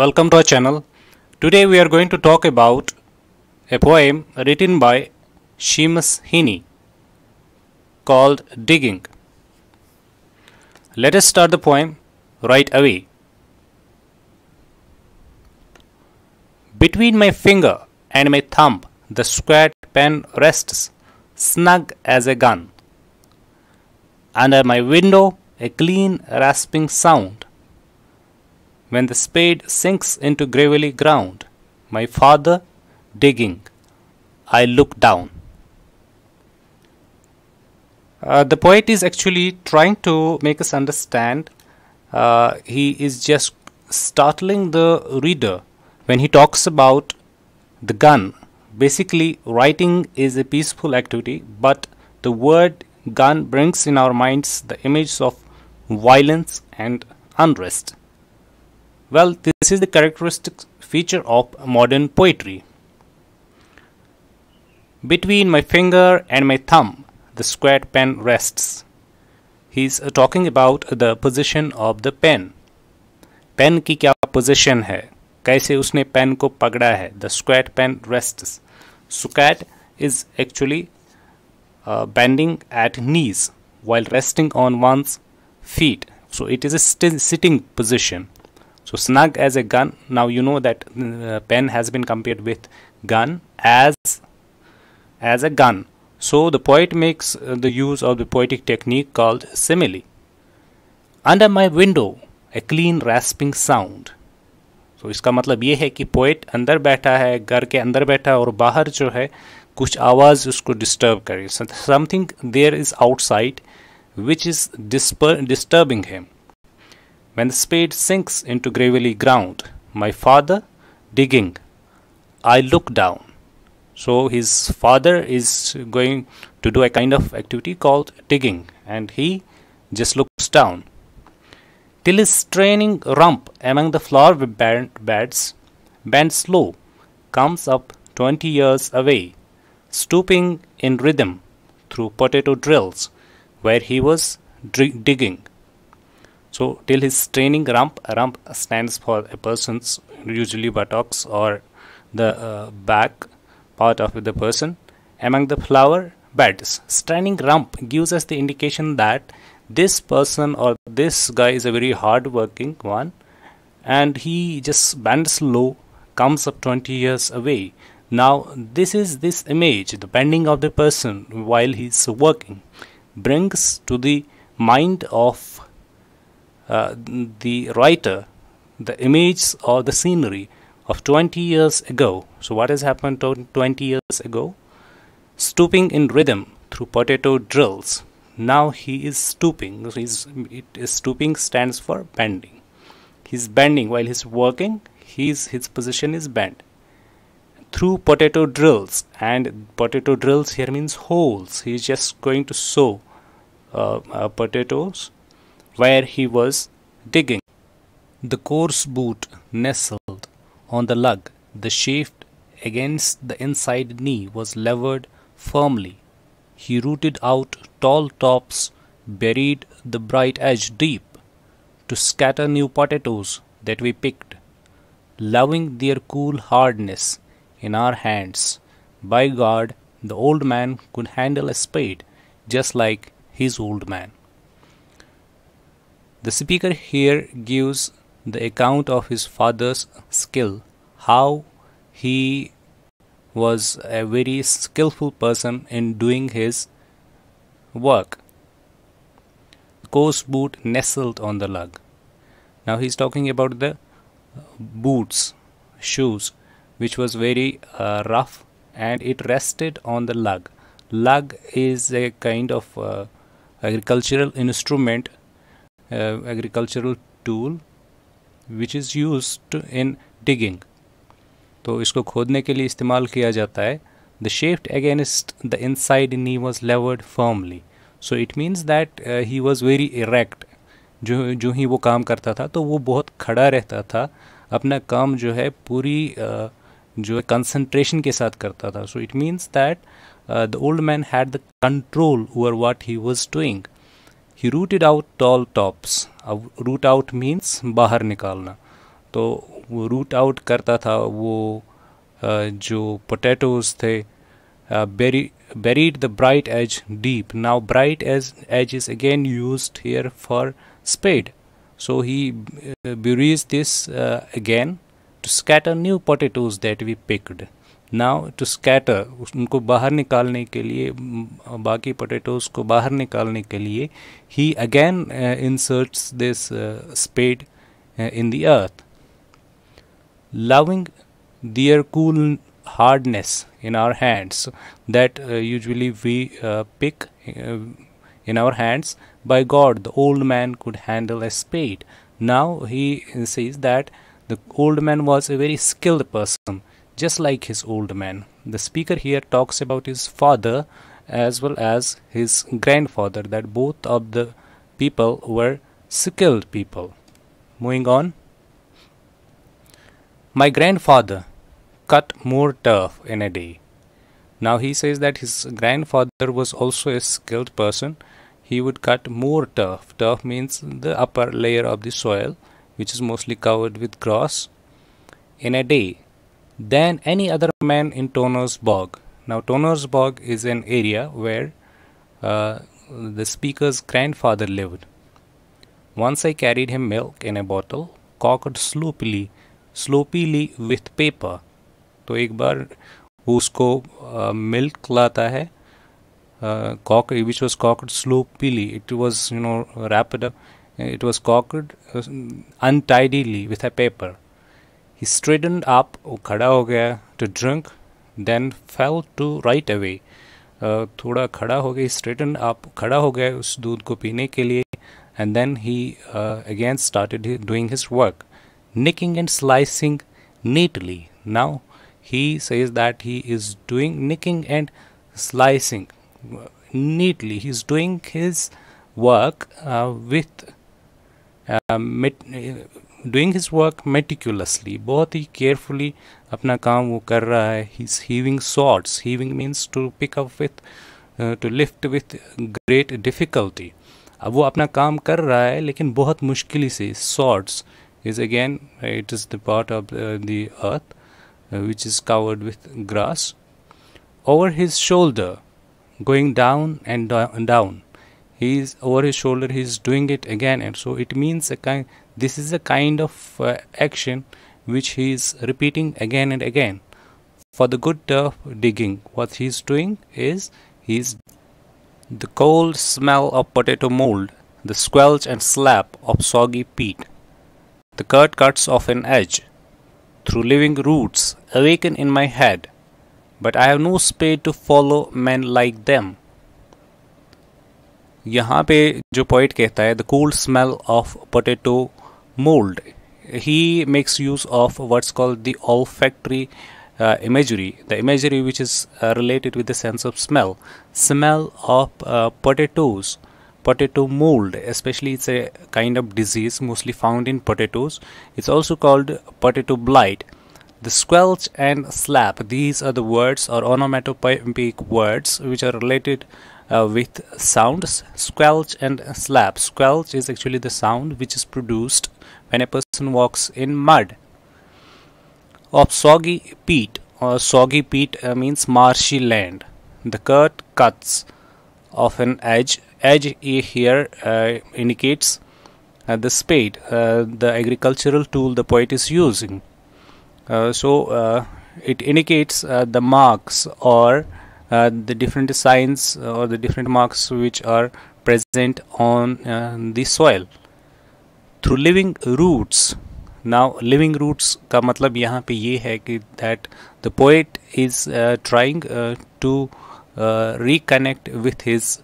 Welcome to our channel. Today we are going to talk about a poem written by Seamus Heaney called Digging. Let us start the poem right away. Between my finger and my thumb the squared pen rests snug as a gun. Under my window a clean rasping sound when the spade sinks into gravelly ground, my father digging, I look down. Uh, the poet is actually trying to make us understand. Uh, he is just startling the reader when he talks about the gun. Basically, writing is a peaceful activity, but the word gun brings in our minds the image of violence and unrest. Well, this is the characteristic feature of modern poetry. Between my finger and my thumb, the squared pen rests. He's uh, talking about the position of the pen. Pen ki kya position hai? Kaise usne pen ko pagda hai? The squared pen rests. Squat is actually uh, bending at knees while resting on one's feet. So it is a sitting position. So snug as a gun. Now you know that uh, pen has been compared with gun as as a gun. So the poet makes uh, the use of the poetic technique called simile. Under my window, a clean rasping sound. so, iska matlab ye hai ki poet andar baitha hai ghar ke andar baitha aur bahar jo hai kuch aawaz usko disturb disturb करे something there is outside which is disturbing him When the spade sinks into gravelly ground, my father digging, I look down. So his father is going to do a kind of activity called digging and he just looks down. Till his straining rump among the flower beds bends low, comes up 20 years away, stooping in rhythm through potato drills where he was digging. So till his training rump, rump stands for a person's usually buttocks or the uh, back part of the person. Among the flower beds, standing rump gives us the indication that this person or this guy is a very hard working one and he just bends low, comes up 20 years away. Now this is this image, the bending of the person while he is working brings to the mind of uh, the writer the image or the scenery of 20 years ago. So what has happened 20 years ago? Stooping in rhythm through potato drills. Now he is stooping. he's, it is stooping stands for bending. He's bending while he's working. He's, his position is bent. Through potato drills and potato drills here means holes. He's just going to sow uh, uh, potatoes where he was digging. The coarse boot nestled on the lug, the shaft against the inside knee was levered firmly. He rooted out tall tops, buried the bright edge deep to scatter new potatoes that we picked, loving their cool hardness in our hands. By God, the old man could handle a spade just like his old man. The speaker here gives the account of his father's skill, how he was a very skillful person in doing his work. Coarse boot nestled on the lug. Now he's talking about the boots, shoes, which was very uh, rough and it rested on the lug. Lug is a kind of uh, agricultural instrument agricultural tool which is use in digging तो इसको खोदने के लिए इस्तेमाल किया जाता है the shaft against the inside knee was levered firmly so it means that he was very erect जो जो ही वो काम करता था तो वो बहुत खड़ा रहता था अपना काम जो है पूरी uh, जो है कंसनट्रेशन के साथ करता था so it means that the old man had the control over what he was doing He rooted out tall tops. Root out means bahar nikalna. निकालना तो वो रूट आउट करता था jo potatoes the buried the bright edge deep now bright edge, edge is again used here for spade so he uh, buries this uh, again to scatter new potatoes that we picked now to scatter उनको बाहर निकालने के लिए बाकी potatoes को बाहर निकालने के लिए he again inserts this spade in the earth loving their cool hardness in our hands that uh, usually we uh, pick uh, in our hands by god the old man could handle a spade now he says that the old man was a very skilled person just like his old man. The speaker here talks about his father as well as his grandfather, that both of the people were skilled people. Moving on. My grandfather cut more turf in a day. Now he says that his grandfather was also a skilled person. He would cut more turf. Turf means the upper layer of the soil, which is mostly covered with grass, in a day than any other man in Toner's Bog. Now, Toner's Bog is an area where uh, the speaker's grandfather lived. Once I carried him milk in a bottle, cocked sloppily, sloppily with paper. तो एक बार उसको milk uh, लाता है uh, cock which was cocked sloppily. it was you know wrapped up it was cocked uh, untidily with a paper he straightened आप खड़ा हो गया to drink then fell to right away थोड़ा खड़ा हो गया स्ट्रेटन आप खड़ा हो गया उस दूध को पीने के लिए and then he again started doing his work nicking and slicing neatly now he says that he is doing nicking and slicing neatly he is doing his work uh, uh doing his work meticulously बहुत ही carefully अपना काम वो कर रहा है he heaving sods heaving means to pick up with to lift with great difficulty अब वो अपना काम कर रहा है लेकिन बहुत मुश्किल से sods is again it is the part of the earth which is covered with grass over his shoulder going down and down He is over his shoulder. He is doing it again, and so it means a kind This is a kind of uh, action which he is repeating again and again. For the good turf digging, what he is doing is he is the cold smell of potato mold, the squelch and slap of soggy peat, the cut cuts of an edge, through living roots awaken in my head, but I have no spade to follow men like them. यहाँ पे जो poet कहता है the cool smell of potato mold he makes use of what's called the olfactory uh, imagery the imagery which is uh, related with the sense of smell smell of uh, potatoes potato mold especially it's a kind of disease mostly found in potatoes it's also called potato blight the squelch and slap these are the words or onomatopoeic words which are related uh, with sounds squelch and slap squelch is actually the sound which is produced when a person walks in mud. Of soggy peat or soggy peat uh, means marshy land. The cut cuts of an edge. Edge here uh, indicates uh, the spade, uh, the agricultural tool the poet is using. Uh, so uh, it indicates the marks or the different signs or the different marks which are present on the soil. Through living roots now living roots का मतलब यहाँ पे ये है कि that the poet is trying to reconnect with his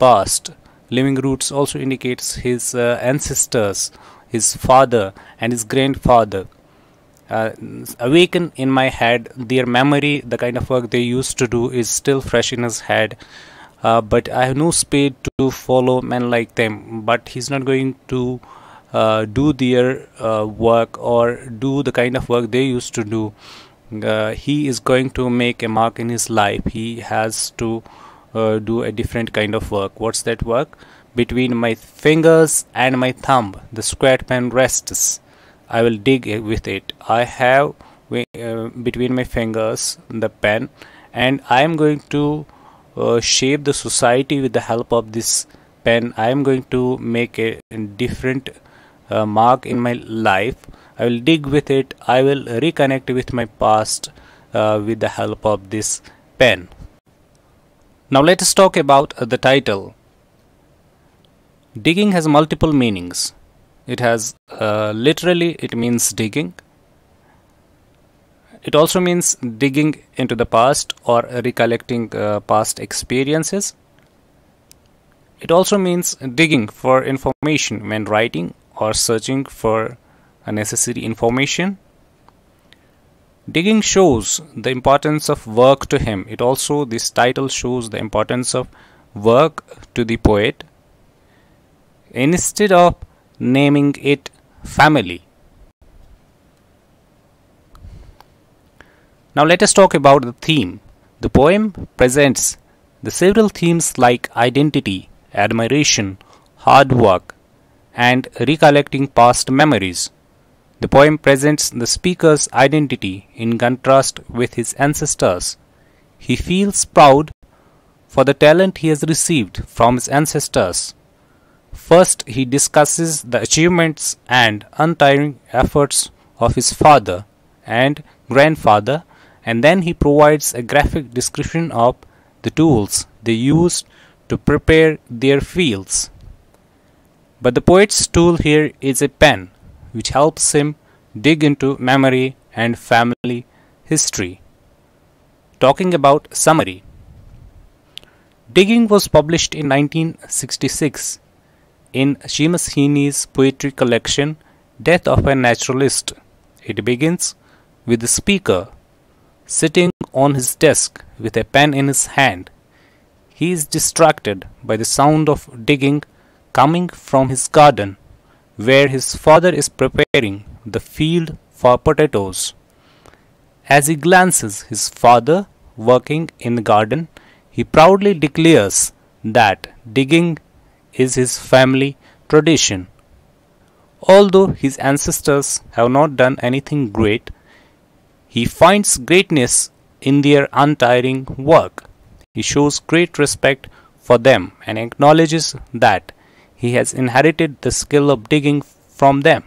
past living roots also indicates his uh, ancestors his father and his grandfather uh, awaken in my head their memory the kind of work they used to do is still fresh in his head uh, but i have no speed to follow men like them but he's not going to uh, do their uh, work or do the kind of work they used to do uh, he is going to make a mark in his life he has to uh, do a different kind of work what's that work between my fingers and my thumb the square pen rests i will dig with it i have uh, between my fingers the pen and i am going to uh, shape the society with the help of this pen i am going to make a different mark in my life i will dig with it i will reconnect with my past uh, with the help of this pen now let us talk about the title digging has multiple meanings it has uh, literally it means digging it also means digging into the past or recollecting uh, past experiences. It also means digging for information when writing or searching for necessary information. Digging shows the importance of work to him. It also, this title shows the importance of work to the poet instead of naming it family. Now let us talk about the theme. The poem presents the several themes like identity, admiration, hard work, and recollecting past memories. The poem presents the speaker's identity in contrast with his ancestors. He feels proud for the talent he has received from his ancestors. First, he discusses the achievements and untiring efforts of his father and grandfather, and then he provides a graphic description of the tools they used to prepare their fields. But the poet's tool here is a pen, which helps him dig into memory and family history. Talking about summary. Digging was published in 1966 in Seamus Heaney's poetry collection Death of a Naturalist. It begins with the speaker sitting on his desk with a pen in his hand. He is distracted by the sound of digging coming from his garden where his father is preparing the field for potatoes. As he glances his father working in the garden, he proudly declares that digging is his family tradition. Although his ancestors have not done anything great, he finds greatness in their untiring work. He shows great respect for them and acknowledges that he has inherited the skill of digging from them.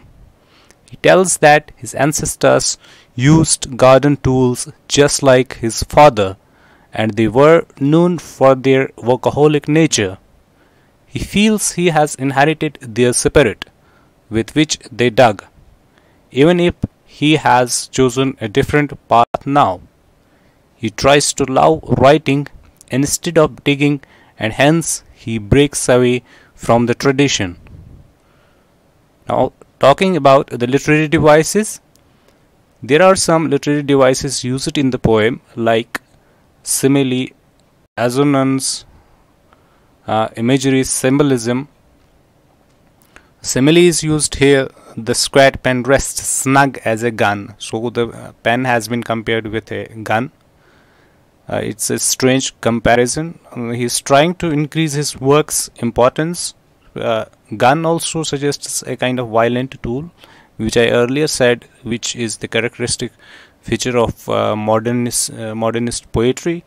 He tells that his ancestors used garden tools just like his father, and they were known for their workaholic nature. He feels he has inherited their spirit, with which they dug, even if he has chosen a different path now. He tries to love writing instead of digging, and hence he breaks away from the tradition. Now talking about the literary devices, there are some literary devices used in the poem like simile, assonance, uh, imagery, symbolism. Simile is used here. The scratch pen rests snug as a gun. So the pen has been compared with a gun. Uh, it's a strange comparison. Um, he's trying to increase his work's importance. Uh, gun also suggests a kind of violent tool, which I earlier said, which is the characteristic feature of uh, modernist, uh, modernist poetry.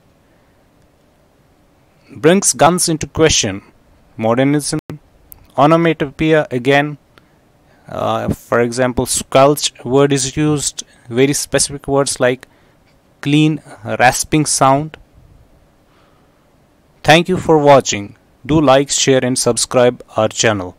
Brings guns into question. Modernism, onomatopoeia again. Uh, for example, sculpt word is used, very specific words like clean rasping sound. Thank you for watching. Do like, share and subscribe our channel.